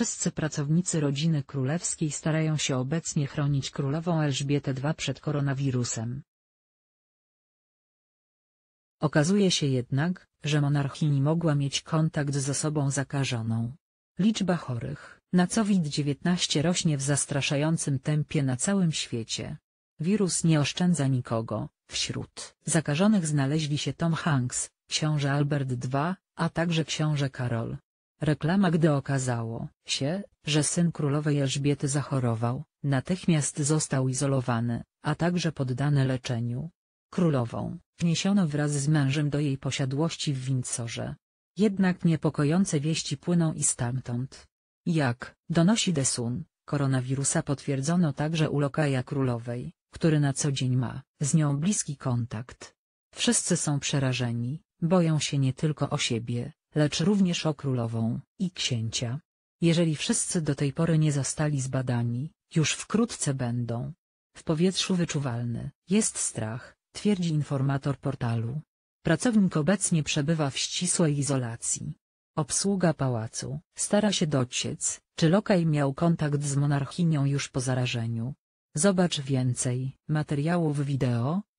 Wszyscy pracownicy rodziny królewskiej starają się obecnie chronić królową Elżbietę II przed koronawirusem. Okazuje się jednak, że monarchini mogła mieć kontakt z osobą zakażoną. Liczba chorych na COVID-19 rośnie w zastraszającym tempie na całym świecie. Wirus nie oszczędza nikogo. Wśród zakażonych znaleźli się Tom Hanks, książę Albert II, a także książę Karol. Reklama Gdy okazało się, że syn królowej Elżbiety zachorował, natychmiast został izolowany, a także poddany leczeniu. Królową wniesiono wraz z mężem do jej posiadłości w Windsorze. Jednak niepokojące wieści płyną i stamtąd. Jak donosi Desun, koronawirusa potwierdzono także u lokaja królowej, który na co dzień ma z nią bliski kontakt. Wszyscy są przerażeni, boją się nie tylko o siebie, lecz również o królową i księcia. Jeżeli wszyscy do tej pory nie zostali zbadani, już wkrótce będą. W powietrzu wyczuwalny jest strach, twierdzi informator portalu. Pracownik obecnie przebywa w ścisłej izolacji. Obsługa pałacu stara się dociec, czy lokaj miał kontakt z monarchinią już po zarażeniu. Zobacz więcej materiałów wideo